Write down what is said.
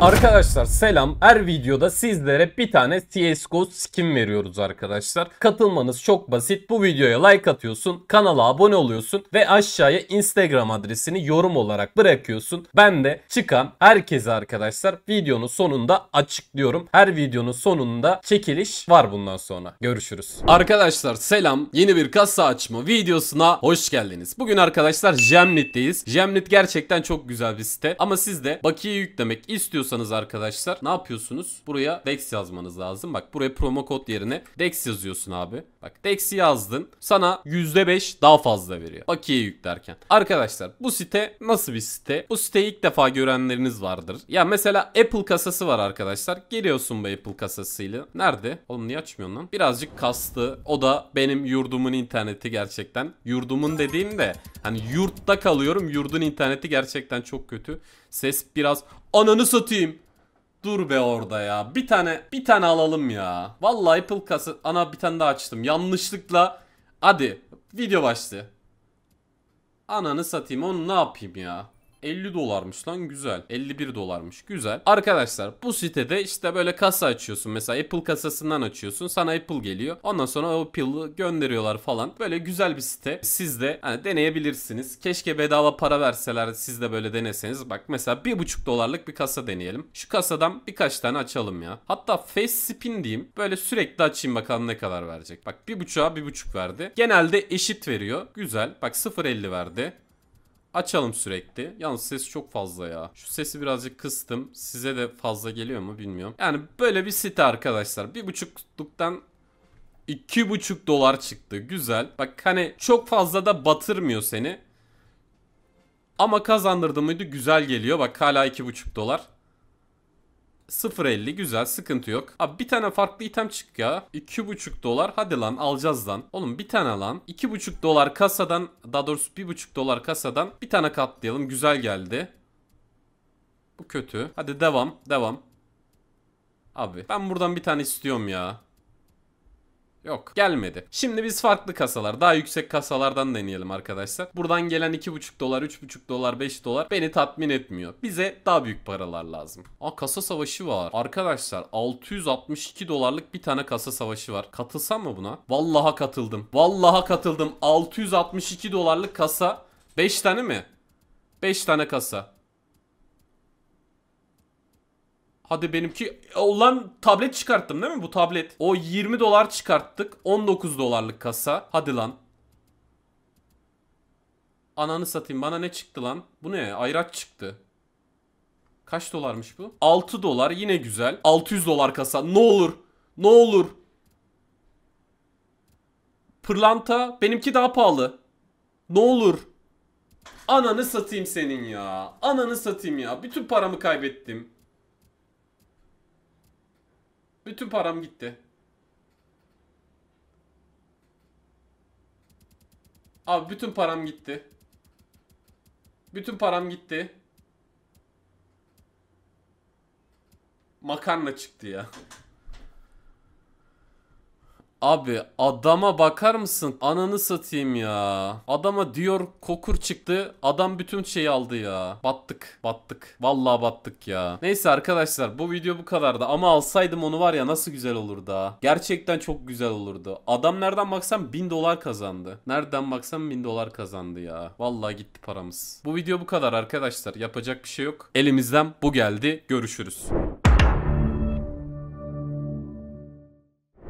Arkadaşlar selam. Her videoda sizlere bir tane CSGO skin veriyoruz arkadaşlar. Katılmanız çok basit. Bu videoya like atıyorsun, kanala abone oluyorsun ve aşağıya Instagram adresini yorum olarak bırakıyorsun. Ben de çıkan herkese arkadaşlar videonun sonunda açıklıyorum. Her videonun sonunda çekiliş var bundan sonra. Görüşürüz. Arkadaşlar selam. Yeni bir kasa açma videosuna hoş geldiniz. Bugün arkadaşlar Gemnit'teyiz. Gemnit gerçekten çok güzel bir site ama siz de bakiye yüklemek istiyorsanız istiyorsanız arkadaşlar ne yapıyorsunuz? Buraya Dex yazmanız lazım. Bak buraya promo kod yerine Dex yazıyorsun abi. Bak Dex yazdın. Sana %5 daha fazla veriyor. Bakiye yüklerken. Arkadaşlar bu site nasıl bir site? Bu siteyi ilk defa görenleriniz vardır. Ya mesela Apple kasası var arkadaşlar. Geliyorsun bu Apple kasasıyla. Nerede? Oğlum niye açmıyorsun lan? Birazcık kastı. O da benim yurdumun interneti gerçekten. Yurdumun dediğim de hani yurtta kalıyorum. Yurdun interneti gerçekten çok kötü. Ses biraz ananı satayım. Dur be orada ya. Bir tane bir tane alalım ya. Vallahi Apple kası ana bir tane daha açtım. Yanlışlıkla hadi video başladı. Ananı satayım onu ne yapayım ya. 50 dolarmış lan güzel. 51 dolarmış güzel. Arkadaşlar bu sitede işte böyle kasa açıyorsun. Mesela Apple kasasından açıyorsun. Sana Apple geliyor. Ondan sonra o Apple'ı gönderiyorlar falan. Böyle güzel bir site. Siz de hani deneyebilirsiniz. Keşke bedava para verseler siz de böyle deneseniz. Bak mesela 1,5 dolarlık bir kasa deneyelim. Şu kasadan birkaç tane açalım ya. Hatta face spin diyeyim. Böyle sürekli açayım bakalım ne kadar verecek. Bak 1,5'a 1,5 verdi. Genelde eşit veriyor. Güzel. Bak 0,50 verdi açalım sürekli. Yalnız ses çok fazla ya. Şu sesi birazcık kıstım. Size de fazla geliyor mu bilmiyorum. Yani böyle bir site arkadaşlar. Bir buçukluktan buçuk dolar çıktı. Güzel. Bak hani çok fazla da batırmıyor seni. Ama kazandırdı mıydı güzel geliyor. Bak hala iki buçuk dolar. 0.50 güzel sıkıntı yok. Abi bir tane farklı item çık ya. 2.5 dolar hadi lan alacağız lan. Oğlum bir tane lan. 2.5 dolar kasadan daha doğrusu 1.5 dolar kasadan bir tane katlayalım güzel geldi. Bu kötü. Hadi devam devam. Abi ben buradan bir tane istiyorum ya. Yok gelmedi. Şimdi biz farklı kasalar daha yüksek kasalardan deneyelim arkadaşlar. Buradan gelen 2,5 dolar 3,5 dolar 5 dolar beni tatmin etmiyor. Bize daha büyük paralar lazım. Aa kasa savaşı var. Arkadaşlar 662 dolarlık bir tane kasa savaşı var. Katılsam mı buna? Vallaha katıldım. Vallaha katıldım. 662 dolarlık kasa. 5 tane mi? 5 tane kasa. Hadi benimki olan e, tablet çıkarttım değil mi bu tablet? O 20 dolar çıkarttık. 19 dolarlık kasa. Hadi lan. Ananı satayım bana ne çıktı lan? Bu ne? Ayraç çıktı. Kaç dolarmış bu? 6 dolar yine güzel. 600 dolar kasa. Ne olur. Ne olur. Pırlanta benimki daha pahalı. Ne olur. Ananı satayım senin ya. Ananı satayım ya. Bütün paramı kaybettim. Bütün param gitti. Abi bütün param gitti. Bütün param gitti. Makarna çıktı ya. Abi adama bakar mısın? Ananı satayım ya. Adama diyor kokur çıktı. Adam bütün şeyi aldı ya. Battık. Battık. Vallahi battık ya. Neyse arkadaşlar bu video bu kadardı. Ama alsaydım onu var ya nasıl güzel olurdu ha. Gerçekten çok güzel olurdu. Adam nereden baksam 1000 dolar kazandı. Nereden baksam 1000 dolar kazandı ya. Vallahi gitti paramız. Bu video bu kadar arkadaşlar. Yapacak bir şey yok. Elimizden bu geldi. Görüşürüz.